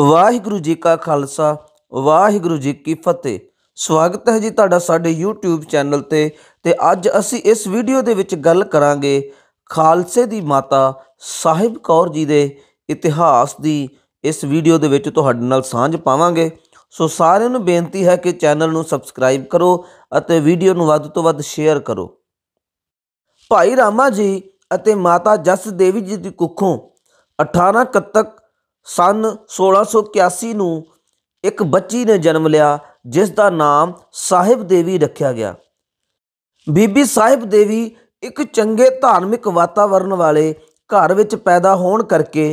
ਵਾਹਿਗੁਰੂ ਜੀ ਕਾ ਖਾਲਸਾ ਵਾਹਿਗੁਰੂ ਜੀ ਕੀ ਫਤਿਹ ਸਵਾਗਤ ਹੈ ਜੀ ਤੁਹਾਡਾ ਸਾਡੇ YouTube ਚੈਨਲ ਤੇ ਤੇ ਅੱਜ ਅਸੀਂ ਇਸ ਵੀਡੀਓ ਦੇ ਵਿੱਚ ਗੱਲ ਕਰਾਂਗੇ ਖਾਲਸੇ ਦੀ ਮਾਤਾ ਸਾਹਿਬ ਕੌਰ ਜੀ ਦੇ ਇਤਿਹਾਸ ਦੀ ਇਸ ਵੀਡੀਓ ਦੇ ਵਿੱਚ ਤੁਹਾਡੇ ਨਾਲ ਸਾਂਝ ਪਾਵਾਂਗੇ ਸੋ ਸਾਰਿਆਂ ਨੂੰ ਬੇਨਤੀ ਹੈ ਕਿ ਚੈਨਲ ਨੂੰ ਸਬਸਕ੍ਰਾਈਬ ਕਰੋ ਅਤੇ ਵੀਡੀਓ ਨੂੰ ਵੱਧ ਤੋਂ ਵੱਧ ਸ਼ੇਅਰ ਕਰੋ ਭਾਈ ਰਾਮਾ ਜੀ ਅਤੇ ਮਾਤਾ ਜਸ ਦੇਵੀ ਜੀ ਦੀ ਕੁੱਖੋਂ 18 ਕੱਤਕ ਸਨ 1681 ਨੂੰ ਇੱਕ ਬੱਚੀ ਨੇ ਜਨਮ ਲਿਆ ਜਿਸ ਦਾ ਨਾਮ ਸਾਹਿਬ ਦੇਵੀ ਰੱਖਿਆ ਗਿਆ ਬੀਬੀ ਸਾਹਿਬ ਦੇਵੀ ਇੱਕ ਚੰਗੇ ਧਾਰਮਿਕ ਵਾਤਾਵਰਣ ਵਾਲੇ ਘਰ ਵਿੱਚ ਪੈਦਾ ਹੋਣ ਕਰਕੇ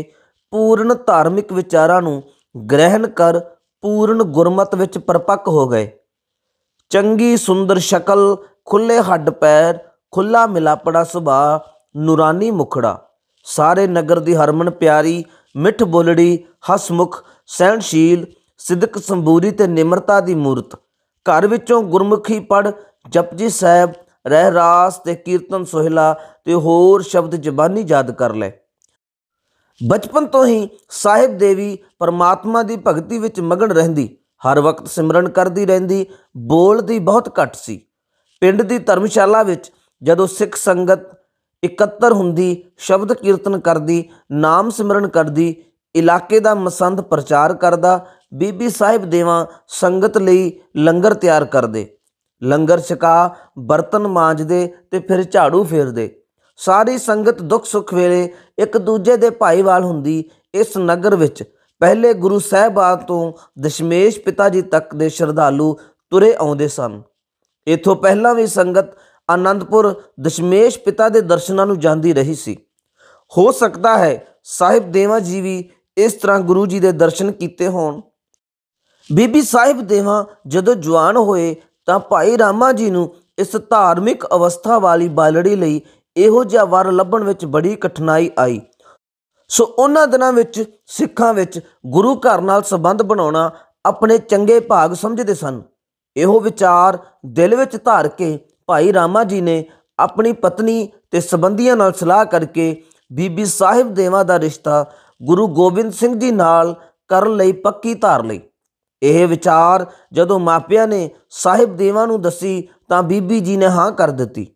ਪੂਰਨ ਧਾਰਮਿਕ ਵਿਚਾਰਾਂ ਨੂੰ ਗ੍ਰਹਿਣ ਕਰ ਪੂਰਨ ਗੁਰਮਤ ਵਿੱਚ ਪਰਪੱਕ ਹੋ ਗਏ ਚੰਗੀ ਸੁੰਦਰ ਸ਼ਕਲ ਖੁੱਲੇ ਹੱਡ ਪੈਰ ਖੁੱਲਾ ਮਿਲਾਪੜਾ ਸੁਭਾਅ ਨੂਰਾਨੀ ਮੁਖੜਾ ਸਾਰੇ ਨਗਰ ਦੀ ਹਰਮਨ ਪਿਆਰੀ ਮਿੱਠ ਬੋਲੜੀ ਹਸਮੁਖ ਸਹਿਣਸ਼ੀਲ ਸਿਦਕ ਸੰਬੂਰੀ ਤੇ ਨਿਮਰਤਾ ਦੀ ਮੂਰਤ ਘਰ ਵਿੱਚੋਂ ਗੁਰਮੁਖੀ ਪੜ ਜਪਜੀ ਸਾਹਿਬ ਰਹਿ ਰਾਸ ਤੇ ਕੀਰਤਨ ਸੋਹਿਲਾ ਤੇ ਹੋਰ ਸ਼ਬਦ ਜ਼ਬਾਨੀ ਯਾਦ ਕਰ ਲੈ ਬਚਪਨ ਤੋਂ ਹੀ ਸਾਹਿਬ ਦੇਵੀ ਪਰਮਾਤਮਾ ਦੀ ਭਗਤੀ ਵਿੱਚ ਮਗਨ ਰਹਿੰਦੀ ਹਰ ਵਕਤ ਸਿਮਰਨ ਕਰਦੀ ਰਹਿੰਦੀ ਬੋਲਦੀ ਬਹੁਤ ਘੱਟ ਸੀ ਪਿੰਡ ਦੀ ਧਰਮਸ਼ਾਲਾ ਵਿੱਚ ਜਦੋਂ ਸਿੱਖ ਸੰਗਤ ਇਕੱਤਰ ਹੁੰਦੀ ਸ਼ਬਦ ਕੀਰਤਨ ਕਰਦੀ ਨਾਮ ਸਿਮਰਨ ਕਰਦੀ ਇਲਾਕੇ ਦਾ ਮਸੰਦ ਪ੍ਰਚਾਰ ਕਰਦਾ ਬੀਬੀ ਸਾਹਿਬ ਦੇਵਾ ਸੰਗਤ ਲਈ ਲੰਗਰ ਤਿਆਰ ਕਰਦੇ ਲੰਗਰ ਛਕਾ ਬਰਤਨ ਮਾਂਜਦੇ ਤੇ ਫਿਰ ਝਾੜੂ ਫੇਰਦੇ ਸਾਰੀ ਸੰਗਤ ਦੁੱਖ ਸੁੱਖ ਵੇਲੇ ਇੱਕ ਦੂਜੇ ਦੇ ਭਾਈਵਾਲ ਹੁੰਦੀ ਇਸ ਨਗਰ ਵਿੱਚ ਪਹਿਲੇ ਗੁਰੂ ਸਾਹਿਬਾਂ ਤੋਂ ਦਸ਼ਮੇਸ਼ ਪਿਤਾ ਜੀ ਤੱਕ ਦੇ ਸ਼ਰਧਾਲੂ ਤੁਰੇ ਆਉਂਦੇ ਸਨ ਇਥੋਂ ਪਹਿਲਾਂ ਵੀ ਸੰਗਤ ਆਨੰਦਪੁਰ ਦਸ਼ਮੇਸ਼ ਪਿਤਾ ਦੇ ਦਰਸ਼ਨਾਂ ਨੂੰ ਜਾਂਦੀ ਰਹੀ ਸੀ ਹੋ ਸਕਦਾ ਹੈ ਸਾਹਿਬ ਦੇਵਾ ਜੀ ਵੀ ਇਸ ਤਰ੍ਹਾਂ ਗੁਰੂ ਜੀ ਦੇ ਦਰਸ਼ਨ ਕੀਤੇ ਹੋਣ ਬੀਬੀ ਸਾਹਿਬ ਦੇਵਾ ਜਦੋਂ ਜਵਾਨ ਹੋਏ ਤਾਂ ਭਾਈ ਰਾਮਾ ਜੀ ਨੂੰ ਇਸ ਧਾਰਮਿਕ ਅਵਸਥਾ ਵਾਲੀ ਬਾਲੜੀ ਲਈ ਇਹੋ ਜਿਹਾ ਵਰ ਲੱਭਣ ਵਿੱਚ ਬੜੀ ਕਠਿਨਾਈ ਆਈ ਸੋ ਉਹਨਾਂ ਦਿਨਾਂ ਵਿੱਚ ਸਿੱਖਾਂ ਵਿੱਚ ਗੁਰੂ ਘਰ ਨਾਲ ਸੰਬੰਧ ਬਣਾਉਣਾ ਆਪਣੇ ਚੰਗੇ ਭਾਗ ਸਮਝਦੇ ਸਨ ਇਹੋ ਵਿਚਾਰ ਦਿਲ ਵਿੱਚ ਧਾਰ ਕੇ ਭਾਈ ਰਾਮਾ ਜੀ ਨੇ ਆਪਣੀ ਪਤਨੀ ਤੇ ਸਬੰਧੀਆਂ ਨਾਲ ਸਲਾਹ ਕਰਕੇ ਬੀਬੀ ਸਾਹਿਬ ਦੇਵਾ ਦਾ ਰਿਸ਼ਤਾ ਗੁਰੂ ਗੋਬਿੰਦ ਸਿੰਘ ਜੀ ਨਾਲ ਕਰਨ ਲਈ ਪੱਕੀ ਧਾਰ ਲਈ ਇਹ ਵਿਚਾਰ ਜਦੋਂ ਮਾਪਿਆਂ ਨੇ ਸਾਹਿਬ ਦੇਵਾ ਨੂੰ ਦੱਸੀ ਤਾਂ ਬੀਬੀ ਜੀ ਨੇ ਹਾਂ ਕਰ ਦਿੱਤੀ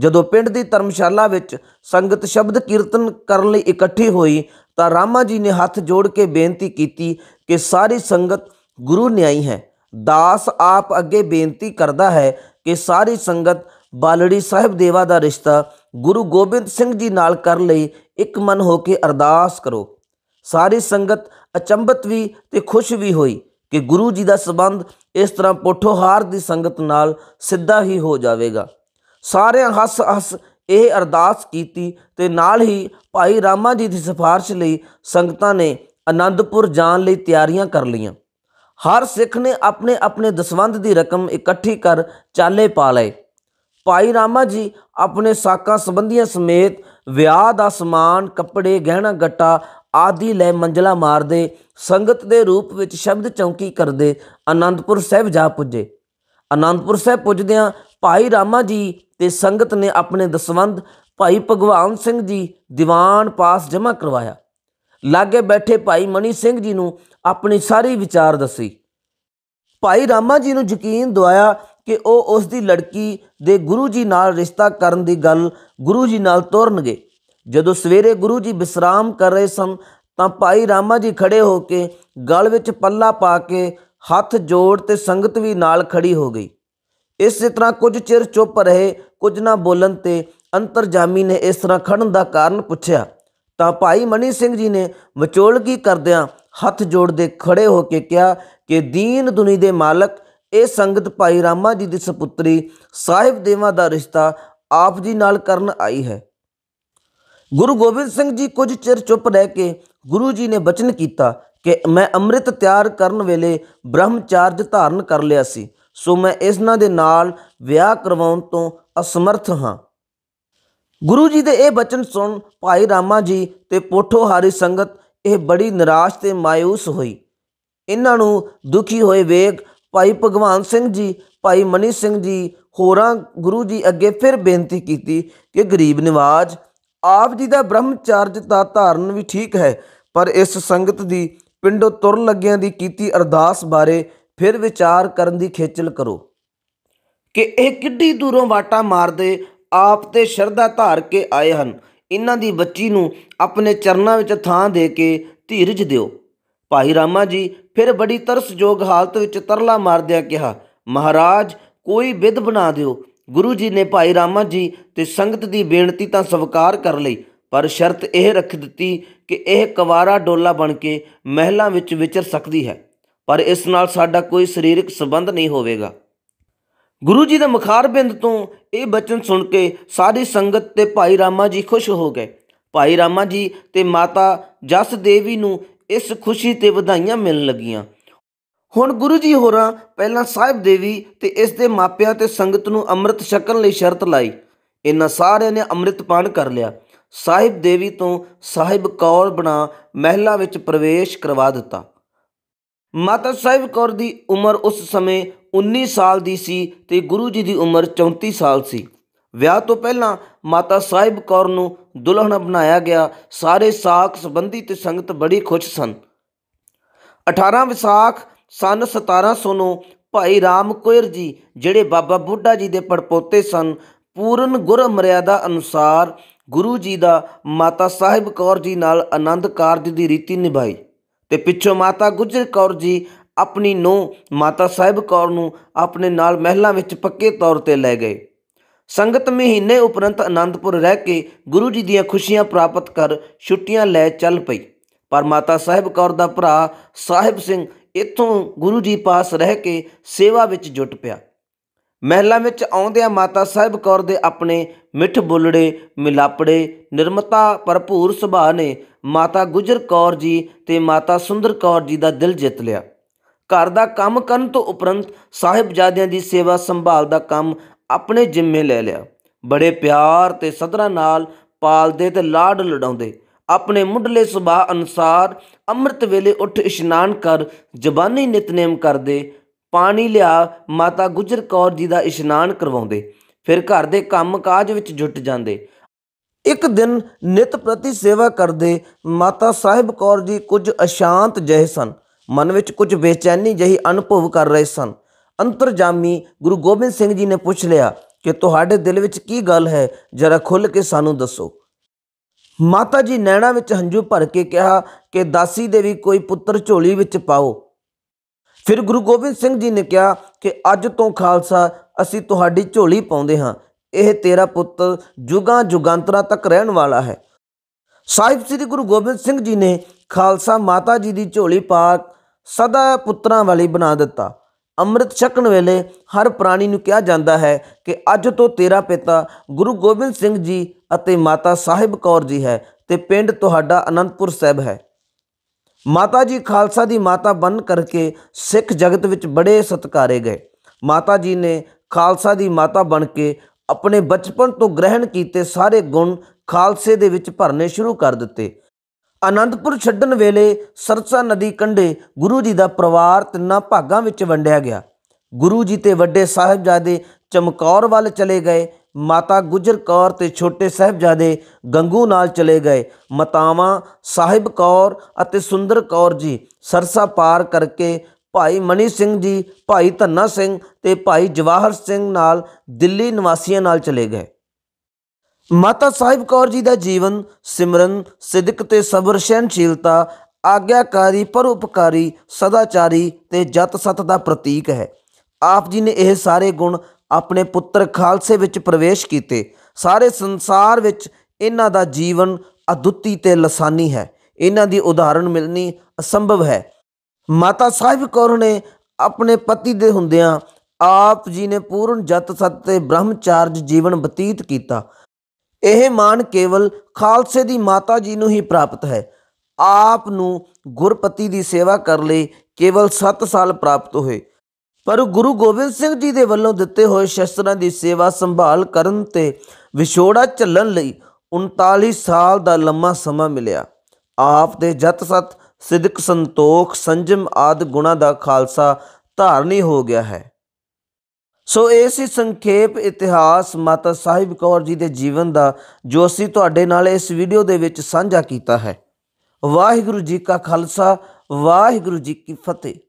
ਜਦੋਂ ਪਿੰਡ ਦੀ ਧਰਮਸ਼ਾਲਾ ਵਿੱਚ ਸੰਗਤ ਸ਼ਬਦ ਕੀਰਤਨ ਕਰਨ ਲਈ ਇਕੱਠੀ ਹੋਈ ਤਾਂ ਰਾਮਾ ਜੀ ਨੇ ਹੱਥ ਜੋੜ ਕੇ ਬੇਨਤੀ ਕੀਤੀ ਕਿ ਸਾਰੀ ਸੰਗਤ ਗੁਰੂ ਨਿਆਈ ਹੈ ਦਾਸ ਆਪ ਅੱਗੇ ਬੇਨਤੀ ਕਰਦਾ ਹੈ ਕਿ ਸਾਰੀ ਸੰਗਤ ਬਾਲੜੀ ਸਾਹਿਬ ਦੇਵਾ ਦਾ ਰਿਸ਼ਤਾ ਗੁਰੂ ਗੋਬਿੰਦ ਸਿੰਘ ਜੀ ਨਾਲ ਕਰ ਲਈ ਇੱਕ ਮਨ ਹੋ ਕੇ ਅਰਦਾਸ ਕਰੋ ਸਾਰੀ ਸੰਗਤ ਅਚੰਬਤ ਵੀ ਤੇ ਖੁਸ਼ ਵੀ ਹੋਈ ਕਿ ਗੁਰੂ ਜੀ ਦਾ ਸਬੰਧ ਇਸ ਤਰ੍ਹਾਂ ਪੋਠੋਹਾਰ ਦੀ ਸੰਗਤ ਨਾਲ ਸਿੱਧਾ ਹੀ ਹੋ ਜਾਵੇਗਾ ਸਾਰਿਆਂ ਹੱਸ ਹੱਸ ਇਹ ਅਰਦਾਸ ਕੀਤੀ ਤੇ ਨਾਲ ਹੀ ਭਾਈ ਰਾਮਾ ਜੀ ਦੀ ਸਿਫਾਰਿਸ਼ ਲਈ ਸੰਗਤਾਂ ਨੇ ਆਨੰਦਪੁਰ ਜਾਣ ਲਈ ਤਿਆਰੀਆਂ ਕਰ ਲਈਆਂ ਹਰ ਸਿੱਖ ਨੇ ਆਪਣੇ ਆਪਣੇ ਦਸਵੰਧ ਦੀ ਰਕਮ ਇਕੱਠੀ ਕਰ ਚਾਲੇ ਪਾ ਲਏ ਭਾਈ ਰਾਮਾ ਜੀ ਆਪਣੇ ਸਾਕਾਂ ਸੰਬੰਧੀਆਂ ਸਮੇਤ ਵਿਆਹ ਦਾ ਸਮਾਨ ਕੱਪੜੇ ਗਹਿਣਾ ਗੱਟਾ ਆਦਿ ਲੈ ਮੰਜਲਾ ਮਾਰਦੇ ਸੰਗਤ ਦੇ ਰੂਪ ਵਿੱਚ ਸ਼ਬਦ ਚੌਂਕੀ ਕਰਦੇ ਆਨੰਦਪੁਰ ਸਾਹਿਬ ਜਾ ਪੁੱਜੇ ਆਨੰਦਪੁਰ ਸਾਹਿਬ ਪੁੱਜਦਿਆਂ ਭਾਈ ਰਾਮਾ ਜੀ ਤੇ ਸੰਗਤ ਨੇ ਆਪਣੇ ਦਸਵੰਧ ਭਾਈ ਭਗਵਾਨ ਸਿੰਘ ਜੀ ਦੀਵਾਨ ਪਾਸ ਜਮ੍ਹਾਂ ਕਰਵਾਇਆ ਲਾਗੇ ਬੈਠੇ ਭਾਈ ਮਨੀ ਸਿੰਘ ਜੀ ਨੂੰ ਆਪਣੀ ਸਾਰੀ ਵਿਚਾਰ ਦੱਸੀ ਭਾਈ ਰਾਮਾ ਜੀ ਨੂੰ ਯਕੀਨ ਦਵਾਇਆ ਕਿ ਉਹ ਉਸ ਦੀ ਲੜਕੀ ਦੇ ਗੁਰੂ ਜੀ ਨਾਲ ਰਿਸ਼ਤਾ ਕਰਨ ਦੀ ਗੱਲ ਗੁਰੂ ਜੀ ਨਾਲ ਤੋਰਨਗੇ ਜਦੋਂ ਸਵੇਰੇ ਗੁਰੂ ਜੀ ਵਿਸਰਾਮ ਕਰ ਰਹੇ ਸਨ ਤਾਂ ਭਾਈ ਰਾਮਾ ਜੀ ਖੜੇ ਹੋ ਕੇ ਗਲ ਵਿੱਚ ਪੱਲਾ ਪਾ ਕੇ ਹੱਥ ਜੋੜ ਤੇ ਸੰਗਤ ਵੀ ਨਾਲ ਖੜੀ ਹੋ ਗਈ ਇਸੇ ਤਰ੍ਹਾਂ ਕੁਝ ਚਿਰ ਚੁੱਪ ਰਹੇ ਕੁਝ ਨਾ ਬੋਲਣ ਤੇ ਅੰਤਰਜਾਮੀ ਨੇ ਇਸ ਤਰ੍ਹਾਂ ਖੜਨ ਦਾ ਕਾਰਨ ਪੁੱਛਿਆ ਤਾਂ ਭਾਈ ਮਨੀ ਸਿੰਘ ਜੀ ਨੇ ਵਿਚੋਲਗੀ ਕਰਦਿਆਂ ਹੱਥ ਜੋੜ ਦੇ ਖੜੇ ਹੋ ਕੇ ਕਿਹਾ ਕਿ ਦੀਨ ਦੁਨੀ ਦੇ ਮਾਲਕ ਇਹ ਸੰਗਤ ਭਾਈ ਰਾਮਾ ਜੀ ਦੀ ਸੁਪੁੱਤਰੀ ਸਾਹਿਬ ਦੇਵਾ ਦਾ ਰਿਸ਼ਤਾ ਆਪ ਜੀ ਨਾਲ ਕਰਨ ਆਈ ਹੈ ਗੁਰੂ ਗੋਬਿੰਦ ਸਿੰਘ ਜੀ ਕੁਝ ਚਿਰ ਚੁੱਪ ਰਹਿ ਕੇ ਗੁਰੂ ਜੀ ਨੇ ਬਚਨ ਕੀਤਾ ਕਿ ਮੈਂ ਅੰਮ੍ਰਿਤ ਤਿਆਰ ਕਰਨ ਵੇਲੇ ਬ੍ਰਹਮਚਾਰਜ ਧਾਰਨ ਕਰ ਲਿਆ ਸੀ ਸੋ ਮੈਂ ਇਸ ਦੇ ਨਾਲ ਵਿਆਹ ਕਰਵਾਉਣ ਤੋਂ ਅਸਮਰਥ ਹਾਂ ਗੁਰੂ ਜੀ ਦੇ ਇਹ ਬਚਨ ਸੁਣ ਭਾਈ ਰਾਮਾ ਜੀ ਤੇ ਪੋਠੋਹਾਰੀ ਸੰਗਤ ਇਹ ਬੜੀ ਨਿਰਾਸ਼ ਤੇ ਮਾਇੂਸ ਹੋਈ ਇਹਨਾਂ ਨੂੰ ਦੁਖੀ ਹੋਏ ਵੇਖ ਭਾਈ ਭਗਵਾਨ ਸਿੰਘ ਜੀ ਭਾਈ ਮਨੀ ਸਿੰਘ ਜੀ ਹੋਰਾਂ ਗੁਰੂ ਜੀ ਅੱਗੇ ਫਿਰ ਬੇਨਤੀ ਕੀਤੀ ਕਿ ਗਰੀਬ ਨਿਵਾਜ ਆਪ ਜੀ ਦਾ ਬ੍ਰਹਮਚਾਰਜ ਦਾ ਧਾਰਨ ਵੀ ਠੀਕ ਹੈ ਪਰ ਇਸ ਸੰਗਤ ਦੀ ਪਿੰਡੋਂ ਤੁਰਨ ਲੱਗਿਆਂ ਦੀ ਕੀਤੀ ਅਰਦਾਸ ਬਾਰੇ ਫਿਰ ਵਿਚਾਰ ਕਰਨ ਦੀ ਖੇਚਲ ਕਰੋ ਕਿ ਇਹ ਕਿੱਡੀ ਦੂਰੋਂ ਵਾਟਾ ਮਾਰਦੇ ਆਪ ਤੇ ਸ਼ਰਧਾ ਧਾਰ ਕੇ ਆਏ ਹਨ ਇਹਨਾਂ ਦੀ ਬੱਚੀ ਨੂੰ ਆਪਣੇ ਚਰਨਾਂ ਵਿੱਚ ਥਾਂ ਦੇ ਕੇ ਧੀਰਜ ਦਿਓ ਭਾਈ ਰਾਮਾ ਜੀ ਫਿਰ ਬੜੀ ਤਰਸਯੋਗ ਹਾਲਤ ਵਿੱਚ ਤਰਲਾ ਮਾਰਦਿਆਂ ਕਿਹਾ ਮਹਾਰਾਜ ਕੋਈ ਵਿਧ ਬਣਾ ਦਿਓ ਗੁਰੂ ਜੀ ਨੇ ਭਾਈ ਰਾਮਾ ਜੀ ਤੇ ਸੰਗਤ ਦੀ ਬੇਨਤੀ ਤਾਂ ਸਵਾਰ ਕਰ ਲਈ ਪਰ ਸ਼ਰਤ ਇਹ ਰੱਖ ਦਿੱਤੀ ਕਿ ਇਹ ਕਵਾਰਾ ਡੋਲਾ ਬਣ ਕੇ ਮਹਿਲਾਂ ਵਿੱਚ ਵਿਚਰ ਸਕਦੀ ਹੈ ਪਰ ਇਸ ਨਾਲ ਸਾਡਾ ਕੋਈ ਸਰੀਰਕ ਸੰਬੰਧ ਨਹੀਂ ਹੋਵੇਗਾ ਗੁਰੂ ਜੀ ਦੇ ਮੁਖਾਰਬਿੰਦ ਤੋਂ ਇਹ ਬਚਨ ਸੁਣ ਕੇ ਸਾਰੀ ਸੰਗਤ ਤੇ ਭਾਈ ਰਾਮਾ ਜੀ ਖੁਸ਼ ਹੋ ਗਏ ਭਾਈ ਰਾਮਾ ਜੀ ਤੇ ਮਾਤਾ ਜਸ ਦੇਵੀ ਨੂੰ ਇਸ ਖੁਸ਼ੀ ਤੇ ਵਧਾਈਆਂ ਮਿਲਣ ਲੱਗੀਆਂ ਹੁਣ ਗੁਰੂ ਜੀ ਹੋਰਾਂ ਪਹਿਲਾਂ ਸਾਹਿਬ ਦੇਵੀ ਤੇ ਇਸ ਦੇ ਮਾਪਿਆਂ ਤੇ ਸੰਗਤ ਨੂੰ ਅੰਮ੍ਰਿਤ ਛਕਣ ਲਈ ਸ਼ਰਤ ਲਾਈ ਇਹਨਾਂ ਸਾਰਿਆਂ ਨੇ ਅੰਮ੍ਰਿਤ ਪਾਨ ਕਰ ਲਿਆ ਸਾਹਿਬ ਦੇਵੀ ਤੋਂ ਸਾਹਿਬ ਕੌਰ ਬਣਾ ਮਹਿਲਾ ਵਿੱਚ ਪ੍ਰਵੇਸ਼ ਕਰਵਾ ਦਿੱਤਾ ਮਾਤਾ ਸਾਹਿਬ ਕੌਰ ਦੀ ਉਮਰ ਉਸ ਸਮੇਂ 19 ਸਾਲ ਦੀ ਸੀ ਤੇ ਗੁਰੂ ਜੀ ਦੀ ਉਮਰ 34 ਸਾਲ ਸੀ ਵਿਆਹ ਤੋਂ ਪਹਿਲਾਂ ਮਾਤਾ ਸਾਹਿਬ ਕੌਰ ਨੂੰ ਦੁਲਹਨ ਬਣਾਇਆ ਗਿਆ ਸਾਰੇ ਸਾਖ ਸੰਬੰਧੀ ਤੇ ਸੰਗਤ ਬੜੀ ਖੁਸ਼ ਸਨ 18 ਵਿਸਾਖ ਸਨ 1700 ਨੂੰ ਭਾਈ ਰਾਮ ਕੋਇਰ ਜੀ ਜਿਹੜੇ ਬਾਬਾ ਬੁੱਢਾ ਜੀ ਦੇ ਪੜਪੋਤੇ ਸਨ ਪੂਰਨ ਗੁਰ ਮਰਿਆਦਾ ਅਨੁਸਾਰ ਗੁਰੂ ਜੀ ਦਾ ਮਾਤਾ ਸਾਹਿਬ ਕੌਰ ਜੀ ਨਾਲ ਆਨੰਦ ਕਾਰਜ ਦੀ ਰੀਤੀ ਨਿਭਾਈ ਤੇ ਪਿੱਛੋਂ ਮਾਤਾ ਗੁਜਰ ਕੌਰ ਜੀ ਆਪਣੀ ਨੂੰ ਮਾਤਾ ਸਾਹਿਬ ਕੌਰ ਨੂੰ ਆਪਣੇ ਨਾਲ ਮਹਿਲਾਂ ਵਿੱਚ ਪੱਕੇ ਤੌਰ 'ਤੇ ਲੈ ਗਏ ਸੰਗਤ ਮਹੀਨੇ ਉਪਰੰਤ ਆਨੰਦਪੁਰ ਰਹਿ ਕੇ ਗੁਰੂ ਜੀ ਦੀਆਂ ਖੁਸ਼ੀਆਂ ਪ੍ਰਾਪਤ ਕਰ ਛੁੱਟੀਆਂ ਲੈ ਚੱਲ ਪਈ ਪਰ ਮਾਤਾ ਸਾਹਿਬ ਕੌਰ ਦਾ ਭਰਾ ਸਾਹਿਬ ਸਿੰਘ ਇੱਥੋਂ ਗੁਰੂ ਜੀ ਪਾਸ ਰਹਿ ਕੇ ਸੇਵਾ ਵਿੱਚ ਜੁਟ ਪਿਆ ਮਹਿਲਾ ਵਿੱਚ ਆਉਂਦਿਆਂ ਮਾਤਾ ਸਾਹਿਬ ਕੌਰ ਦੇ ਆਪਣੇ ਮਿੱਠ ਬੋਲੜੇ ਮਿਲਾਪੜੇ ਨਿਰਮਤਾ ਭਰਪੂਰ ਸੁਭਾਅ ਨੇ ਮਾਤਾ ਗੁਜਰ ਕੌਰ ਜੀ ਤੇ ਮਾਤਾ ਸੁੰਦਰ ਕੌਰ ਜੀ ਦਾ ਦਿਲ ਜਿੱਤ ਲਿਆ ਘਰ ਦਾ ਕੰਮ ਕਰਨ ਤੋਂ ਉਪਰੰਤ ਸਾਹਿਬਜ਼ਾਦਿਆਂ ਦੀ ਸੇਵਾ ਸੰਭਾਲ ਦਾ ਕੰਮ ਆਪਣੇ ਜ਼ਿੰਮੇ ਲੈ ਲਿਆ ਬੜੇ ਪਿਆਰ ਤੇ ਸਦਰਾਂ ਨਾਲ ਪਾਲਦੇ ਤੇ ਲਾਡ ਲੜਾਉਂਦੇ ਆਪਣੇ ਮੁੱਢਲੇ ਸੁਭਾਅ ਅਨੁਸਾਰ ਅੰਮ੍ਰਿਤ ਵੇਲੇ ਉੱਠ ਇਸ਼ਨਾਨ ਕਰ ਜ਼ਬਾਨੀ ਨਿਤਨੇਮ ਕਰਦੇ ਪਾਣੀ ਲਿਆ ਮਾਤਾ ਗੁਜਰ ਕੌਰ ਜੀ ਦਾ ਇਸ਼ਨਾਨ ਕਰਵਾਉਂਦੇ ਫਿਰ ਘਰ ਦੇ ਕੰਮਕਾਜ ਵਿੱਚ ਜੁਟ ਜਾਂਦੇ ਇੱਕ ਦਿਨ ਨਿਤ ਪ੍ਰਤੀ ਸੇਵਾ ਕਰਦੇ ਮਾਤਾ ਸਾਹਿਬ ਕੌਰ ਜੀ ਕੁਝ ਅਸ਼ਾਂਤ ਜਿਹੇ ਸਨ ਮਨ ਵਿੱਚ ਕੁਝ ਬੇਚੈਨੀ ਜਿਹੀ ਅਨੁਭਵ ਕਰ ਰਹੇ ਸਨ ਅੰਤਰਜਾਮੀ ਗੁਰੂ ਗੋਬਿੰਦ ਸਿੰਘ ਜੀ ਨੇ ਪੁੱਛ ਲਿਆ ਕਿ ਤੁਹਾਡੇ ਦਿਲ ਵਿੱਚ ਕੀ ਗੱਲ ਹੈ ਜਰਾ ਖੁੱਲ ਕੇ ਸਾਨੂੰ ਦੱਸੋ ਮਾਤਾ ਜੀ ਨੈਣਾ ਵਿੱਚ ਹੰਝੂ ਭਰ ਕੇ ਕਿਹਾ ਕਿ ਦਾਸੀ ਦੇ ਵੀ ਕੋਈ ਪੁੱਤਰ ਝੋਲੀ ਵਿੱਚ ਪਾਓ ਫਿਰ ਗੁਰੂ ਗੋਬਿੰਦ ਸਿੰਘ ਜੀ ਨੇ ਕਿਹਾ ਕਿ ਅੱਜ ਤੋਂ ਖਾਲਸਾ ਅਸੀਂ ਤੁਹਾਡੀ ਝੋਲੀ ਪਾਉਂਦੇ ਹਾਂ ਇਹ ਤੇਰਾ ਪੁੱਤ ਜੁਗਾਂ ਜੁਗਾਂਤਰਾ ਤੱਕ ਰਹਿਣ ਵਾਲਾ ਹੈ ਸਾਹਿਬ ਸ੍ਰੀ ਗੁਰੂ ਗੋਬਿੰਦ ਸਿੰਘ ਜੀ ਨੇ ਖਾਲਸਾ ਮਾਤਾ ਜੀ ਦੀ ਝੋਲੀ ਪਾ ਸਦਾ ਪੁੱਤਰਾਂ ਵਾਲੀ ਬਣਾ ਦਿੱਤਾ ਅੰਮ੍ਰਿਤ ਛਕਣ ਵੇਲੇ ਹਰ ਪ੍ਰਾਣੀ ਨੂੰ ਕਿਹਾ ਜਾਂਦਾ ਹੈ ਕਿ ਅੱਜ ਤੋਂ ਤੇਰਾ ਪਿਤਾ ਗੁਰੂ ਗੋਬਿੰਦ ਸਿੰਘ ਜੀ ਅਤੇ ਮਾਤਾ ਸਾਹਿਬ ਕੌਰ ਜੀ ਹੈ ਤੇ ਪਿੰਡ ਤੁਹਾਡਾ ਅਨੰਦਪੁਰ ਸਾਹਿਬ ਹੈ ਮਾਤਾ ਜੀ ਖਾਲਸਾ ਦੀ ਮਾਤਾ ਬਣ ਕਰਕੇ ਸਿੱਖ ਜਗਤ ਵਿੱਚ ਬੜੇ ਸਤਕਾਰੇ ਗਏ ਮਾਤਾ ਜੀ ਨੇ ਖਾਲਸਾ ਦੀ ਮਾਤਾ ਬਣ ਕੇ ਆਪਣੇ ਬਚਪਨ ਤੋਂ ਗ੍ਰਹਿਣ ਕੀਤੇ ਸਾਰੇ ਗੁਣ ਖਾਲਸੇ ਦੇ ਵਿੱਚ ਭਰਨੇ ਸ਼ੁਰੂ ਕਰ ਦਿੱਤੇ ਆਨੰਦਪੁਰ ਛੱਡਣ ਵੇਲੇ ਸਰਸਾ ਨਦੀ ਕੰਢੇ ਗੁਰੂ ਜੀ ਦਾ ਪਰਿਵਾਰ ਤਿੰਨਾਂ ਭਾਗਾਂ ਵਿੱਚ ਵੰਡਿਆ ਗਿਆ ਗੁਰੂ ਜੀ ਤੇ ਵੱਡੇ ਸਾਹਿਬਜ਼ਾਦੇ ਚਮਕੌਰ ਵੱਲ ਚਲੇ ਗਏ ਮਾਤਾ ਗੁਜਰ ਕੌਰ ਤੇ ਛੋਟੇ ਸਹਿਬਜ਼ਾਦੇ ਗੰਗੂ ਨਾਲ ਚਲੇ ਗਏ ਮਤਾਵਾ ਸਾਹਿਬ ਕੌਰ ਅਤੇ ਸੁੰਦਰ ਕੌਰ ਜੀ ਸਰਸਾ ਪਾਰ ਕਰਕੇ ਭਾਈ ਮਨੀ ਸਿੰਘ ਜੀ ਭਾਈ ਧੰਨਾ ਸਿੰਘ ਤੇ ਭਾਈ ਜਵਾਹਰ ਸਿੰਘ ਨਾਲ ਦਿੱਲੀ ਨਿਵਾਸੀਆਂ ਨਾਲ ਚਲੇ ਗਏ ਮਾਤਾ ਸਾਹਿਬ ਕੌਰ ਜੀ ਦਾ ਜੀਵਨ ਸਿਮਰਨ ਸਿੱਧਕ ਤੇ ਸਬਰ ਸ਼ੈਨਸ਼ੀਲਤਾ ਆਗਿਆਕਾਰੀ ਪਰਉਪਕਾਰੀ ਸਦਾਚਾਰੀ ਤੇ ਜਤ ਸਤ ਦਾ ਪ੍ਰਤੀਕ ਹੈ ਆਪ ਜੀ ਨੇ ਇਹ ਸਾਰੇ ਗੁਣ ਆਪਣੇ ਪੁੱਤਰ ਖਾਲਸੇ ਵਿੱਚ ਪ੍ਰਵੇਸ਼ ਕੀਤੇ ਸਾਰੇ ਸੰਸਾਰ ਵਿੱਚ ਇਹਨਾਂ ਦਾ ਜੀਵਨ ਅਦੁੱਤੀ ਤੇ ਲਸਾਨੀ ਹੈ ਇਹਨਾਂ ਦੀ ਉਦਾਹਰਣ ਮਿਲਣੀ ਅਸੰਭਵ ਹੈ ਮਾਤਾ ਸਾਹਿਬ ਕੌਰ ਨੇ ਆਪਣੇ ਪਤੀ ਦੇ ਹੁੰਦਿਆਂ ਆਪ ਜੀ ਨੇ ਪੂਰਨ ਜਤ ਸਤ ਤੇ ਬ੍ਰਹਮਚਾਰਜ ਜੀਵਨ ਬਤੀਤ ਕੀਤਾ ਇਹ ਮਾਨ ਕੇਵਲ ਖਾਲਸੇ ਦੀ ਮਾਤਾ ਜੀ ਨੂੰ ਹੀ ਪ੍ਰਾਪਤ ਹੈ ਆਪ ਨੂੰ ਗੁਰਪਤੀ ਦੀ ਸੇਵਾ ਕਰ ਲਈ ਕੇਵਲ 7 ਸਾਲ ਪ੍ਰਾਪਤ ਹੋਏ ਪਰ ਗੁਰੂ ਗੋਬਿੰਦ ਸਿੰਘ ਜੀ ਦੇ ਵੱਲੋਂ ਦਿੱਤੇ ਹੋਏ ਸ਼ਸਤਰਾਂ ਦੀ ਸੇਵਾ ਸੰਭਾਲ ਕਰਨ ਤੇ ਵਿਛੋੜਾ ਚੱਲਣ ਲਈ 39 ਸਾਲ ਦਾ ਲੰਮਾ ਸਮਾਂ ਮਿਲਿਆ ਆਪ ਦੇ ਜਤ ਸਤ ਸਿਦਕ ਸੰਤੋਖ ਸੰਜਮ ਆਦ ਗੁਣਾ ਦਾ ਖਾਲਸਾ ਧਾਰਨੀ ਹੋ ਗਿਆ ਹੈ ਸੋ ਇਹ ਸੀ ਸੰਖੇਪ ਇਤਿਹਾਸ ਮਾਤਾ ਸਾਹਿਬ ਕੌਰ ਜੀ ਦੇ ਜੀਵਨ ਦਾ ਜੋ ਅਸੀਂ ਤੁਹਾਡੇ ਨਾਲ ਇਸ ਵੀਡੀਓ ਦੇ ਵਿੱਚ ਸਾਂਝਾ ਕੀਤਾ ਹੈ ਵਾਹਿਗੁਰੂ ਜੀ ਕਾ ਖਾਲਸਾ ਵਾਹਿਗੁਰੂ ਜੀ ਕੀ ਫਤਿਹ